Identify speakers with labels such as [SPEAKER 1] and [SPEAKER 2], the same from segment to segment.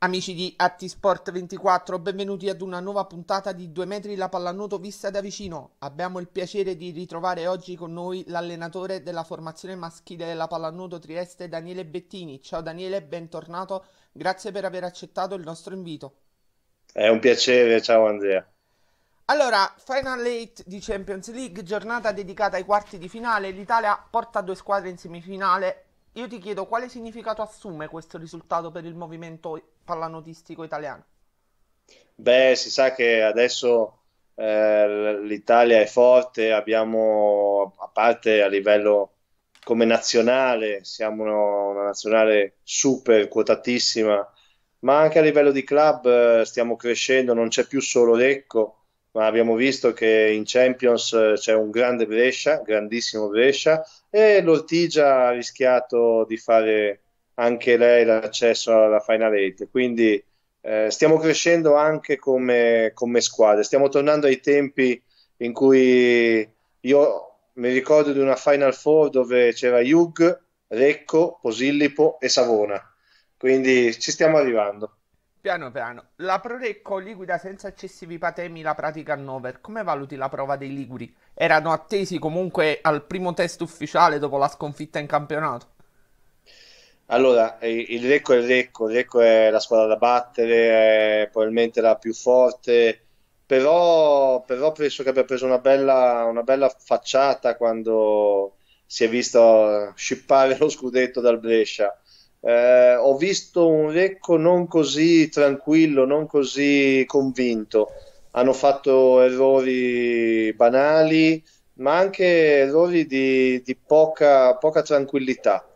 [SPEAKER 1] Amici di Atti Sport 24 benvenuti ad una nuova puntata di 2 metri la pallanuoto vista da vicino. Abbiamo il piacere di ritrovare oggi con noi l'allenatore della formazione maschile della pallanuoto Trieste, Daniele Bettini. Ciao Daniele, bentornato, grazie per aver accettato il nostro invito.
[SPEAKER 2] È un piacere, ciao Andrea.
[SPEAKER 1] Allora, Final 8 di Champions League, giornata dedicata ai quarti di finale. L'Italia porta due squadre in semifinale, io ti chiedo quale significato assume questo risultato per il movimento pallanotistico italiano?
[SPEAKER 2] Beh, si sa che adesso eh, l'Italia è forte, abbiamo, a parte a livello come nazionale, siamo una, una nazionale super quotatissima, ma anche a livello di club eh, stiamo crescendo, non c'è più solo Lecco, ma abbiamo visto che in Champions eh, c'è un grande Brescia, grandissimo Brescia, e l'Ortigia ha rischiato di fare anche lei l'accesso alla Final 8. Quindi eh, stiamo crescendo anche come, come squadra, stiamo tornando ai tempi in cui io mi ricordo di una Final Four dove c'era Jug, Recco, Posillipo e Savona. Quindi ci stiamo arrivando.
[SPEAKER 1] Piano piano, la Prorecco liquida senza eccessivi patemi la pratica hannover. Come valuti la prova dei Liguri? Erano attesi comunque al primo test ufficiale dopo la sconfitta in campionato?
[SPEAKER 2] Allora, eh, il Recco è il Recco, il Recco è la squadra da battere, è probabilmente la più forte, però, però penso che abbia preso una bella, una bella, facciata quando si è visto scippare lo scudetto dal Brescia. Eh, ho visto un Lecco non così tranquillo, non così convinto. Hanno fatto errori banali, ma anche errori di, di poca, poca, tranquillità.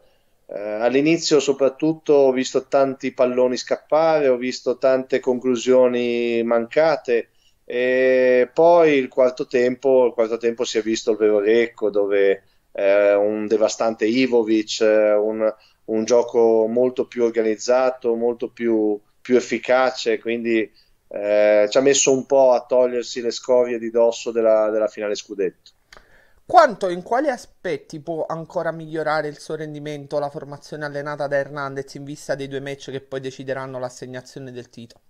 [SPEAKER 2] Eh, all'inizio, soprattutto, ho visto tanti palloni scappare, ho visto tante conclusioni mancate. E poi il quarto tempo, il quarto tempo si è visto il vero Lecco, dove eh, un devastante Ivovic, eh, un, un gioco molto più organizzato, molto più, più efficace, quindi eh, ci ha messo un po' a togliersi le scorie di dosso della, della finale scudetto.
[SPEAKER 1] Quanto in quali aspetti può ancora migliorare il suo rendimento la formazione allenata da Hernandez in vista dei due match che poi decideranno l'assegnazione del titolo?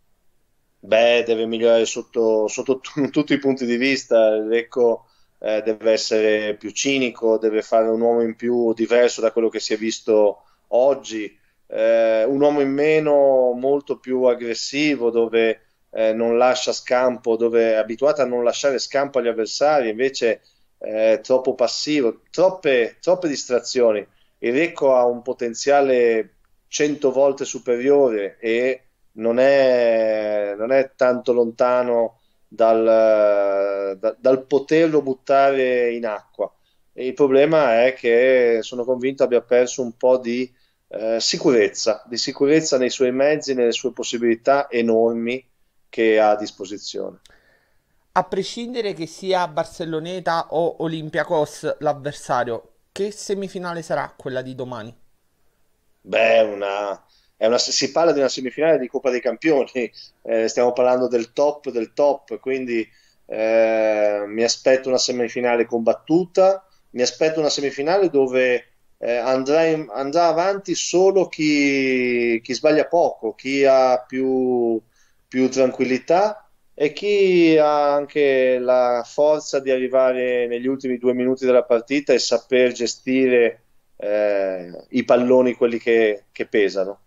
[SPEAKER 2] Beh, deve migliorare sotto, sotto t- tutti i punti di vista. Lecco eh, deve essere più cinico, deve fare un uomo in più diverso da quello che si è visto oggi, eh, un uomo in meno molto più aggressivo dove eh, non lascia scampo, dove è abituato a non lasciare scampo agli avversari, invece è eh, troppo passivo, troppe, troppe distrazioni. Il Recco ha un potenziale 100 volte superiore e non è, non è tanto lontano dal, da, dal poterlo buttare in acqua. Il problema è che sono convinto abbia perso un po' di eh, sicurezza, di sicurezza nei suoi mezzi, nelle sue possibilità enormi che ha a disposizione.
[SPEAKER 1] A prescindere che sia Barcelloneta o Olympiacos l'avversario, che semifinale sarà quella di domani?
[SPEAKER 2] Beh, una, una, si parla di una semifinale di Coppa dei Campioni, eh, stiamo parlando del top del top, quindi eh, mi aspetto una semifinale combattuta, mi aspetto una semifinale dove eh, andrà, in, andrà, avanti solo chi, chi, sbaglia poco, chi ha più, più tranquillità e chi ha anche la forza di arrivare negli ultimi due minuti della partita e saper gestire eh, i palloni, quelli che, che pesano.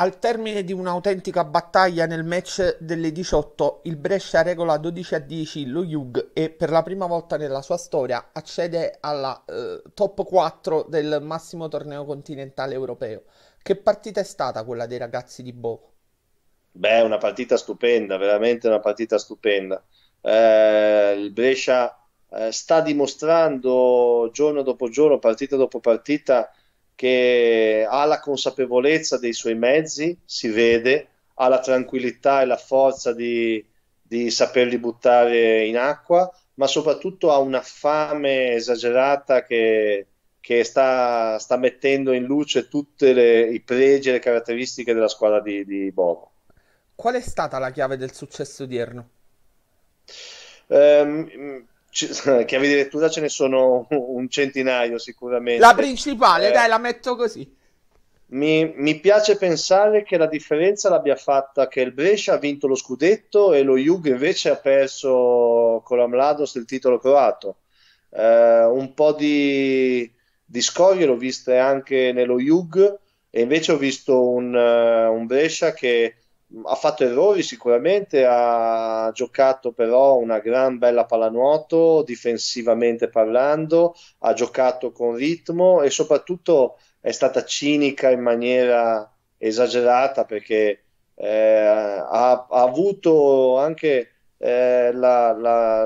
[SPEAKER 1] Al termine di un'autentica battaglia nel match delle 18, il Brescia regola 12 a 10 lo Jug e per la prima volta nella sua storia accede alla eh, top 4 del massimo torneo continentale europeo. Che partita è stata quella dei ragazzi di Bovo?
[SPEAKER 2] Beh, una partita stupenda, veramente una partita stupenda. Eh, il Brescia eh, sta dimostrando giorno dopo giorno, partita dopo partita, che ha la consapevolezza dei suoi mezzi, si vede, ha la tranquillità e la forza di, di saperli buttare in acqua, ma soprattutto ha una fame esagerata che, che sta, sta, mettendo in luce tutti i pregi e le caratteristiche della squadra di, di Bobo.
[SPEAKER 1] Qual è stata la chiave del successo odierno?
[SPEAKER 2] Um, chiavi di lettura ce ne sono un centinaio sicuramente. La principale, eh, dai, la
[SPEAKER 1] metto così.
[SPEAKER 2] Mi, mi, piace pensare che la differenza l'abbia fatta che il Brescia ha vinto lo scudetto e lo Jug invece ha perso con la Mladost il titolo croato. Eh, un po' di, di scorie l'ho viste anche nello Jug e invece ho visto un, eh, un Brescia che ha fatto errori sicuramente, ha giocato però una gran bella pallanuoto difensivamente parlando, ha giocato con ritmo e soprattutto è stata cinica in maniera esagerata perché eh, ha, ha, avuto anche eh, la, la,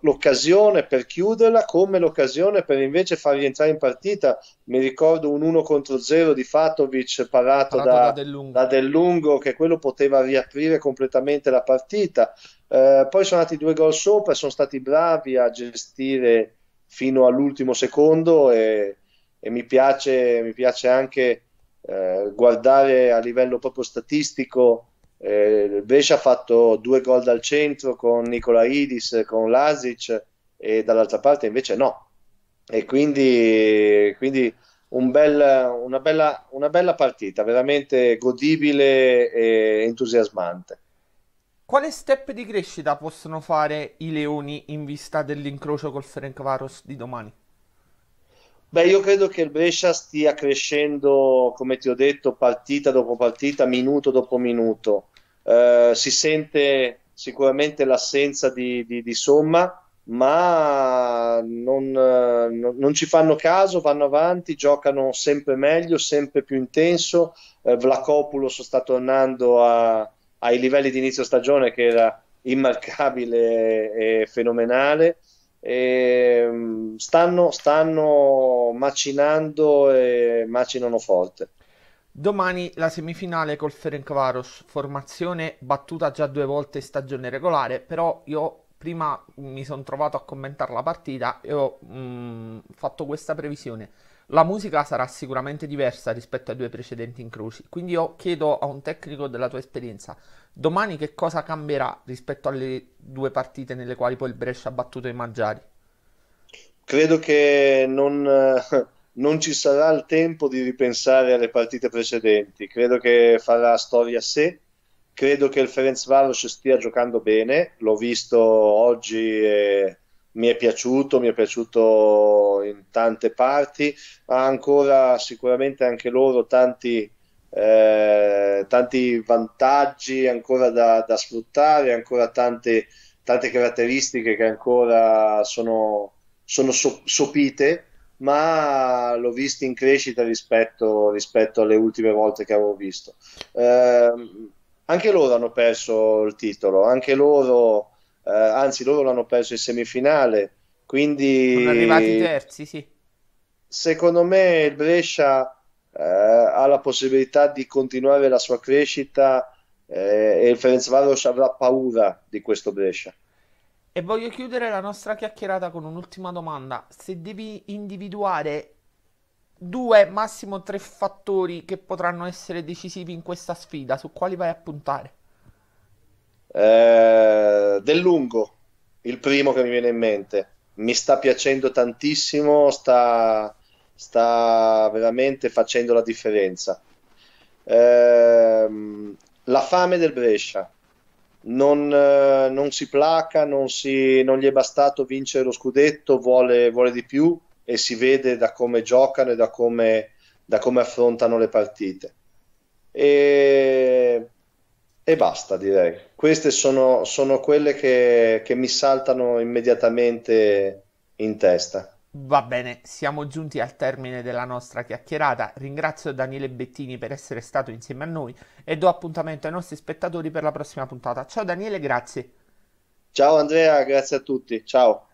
[SPEAKER 2] l'occasione per chiuderla come l'occasione per invece far rientrare in partita. Mi ricordo un 1 contro 0 di Fatovic parato, parato
[SPEAKER 1] da, da, del da, Del
[SPEAKER 2] Lungo, che quello poteva riaprire completamente la partita. Eh, poi sono andati due gol sopra, sono stati bravi a gestire fino all'ultimo secondo e, e mi, piace, mi, piace, anche eh, guardare a livello proprio statistico eh, Brescia ha fatto due gol dal centro con Nicola Idis, con Lasic e dall'altra parte invece no. E quindi, quindi un bel, una, bella, una bella partita, veramente godibile e entusiasmante.
[SPEAKER 1] Quale step di crescita possono fare i Leoni in vista dell'incrocio col Varos di domani?
[SPEAKER 2] Beh, io credo che il Brescia stia crescendo, come ti ho detto, partita dopo partita, minuto dopo minuto. Eh, si sente sicuramente l'assenza di, di, di Somma, ma non, eh, non, ci fanno caso, vanno avanti, giocano sempre meglio, sempre più intenso. Eh, Vlacopulos sta tornando a, ai livelli di inizio stagione che era immarcabile e fenomenale e ehm, stanno, stanno macinando e macinano forte.
[SPEAKER 1] Domani la semifinale col Ferencvaros, formazione battuta già due volte in stagione regolare, però io prima mi sono trovato a commentare la partita e ho mh, mm, fatto questa previsione la musica sarà sicuramente diversa rispetto ai due precedenti incroci. Quindi io chiedo a un tecnico della tua esperienza, domani che cosa cambierà rispetto alle due partite nelle quali poi il Brescia ha battuto i Maggiari?
[SPEAKER 2] Credo che non, eh, non ci sarà il tempo di ripensare alle partite precedenti, credo che farà storia a sé. Credo che il Ferenc Varos stia giocando bene, l'ho visto oggi e mi è piaciuto, mi è piaciuto in tante parti, ha ancora sicuramente anche loro tanti, eh, tanti vantaggi ancora da, da sfruttare, ancora tante, tante, caratteristiche che ancora sono, sono so, sopite, ma l'ho visto in crescita rispetto, rispetto, alle ultime volte che avevo visto. Eh, anche loro hanno perso il titolo, anche loro eh, anzi loro l'hanno perso in semifinale, quindi... Sono arrivati
[SPEAKER 1] terzi, sì.
[SPEAKER 2] Secondo me il Brescia eh, ha la possibilità di continuare la sua crescita eh, e il Ferencvaros avrà paura di questo Brescia.
[SPEAKER 1] E voglio chiudere la nostra chiacchierata con un'ultima domanda. Se devi individuare due, massimo tre fattori che potranno essere decisivi in questa sfida, su quali vai a puntare?
[SPEAKER 2] Eh, del Lungo, il primo che mi viene in mente, mi sta piacendo tantissimo, sta, sta veramente facendo la differenza. Eh, la fame del Brescia. Non, eh, non si placa, non, si, non, gli è bastato vincere lo scudetto, vuole, vuole, di più e si vede da come giocano e da come, da come affrontano le partite. E e basta, direi. Queste sono, sono quelle che, che, mi saltano immediatamente in testa.
[SPEAKER 1] Va bene, siamo giunti al termine della nostra chiacchierata. Ringrazio Daniele Bettini per essere stato insieme a noi e do appuntamento ai nostri spettatori per la prossima puntata. Ciao Daniele, grazie. Ciao
[SPEAKER 2] Andrea, grazie a tutti. Ciao.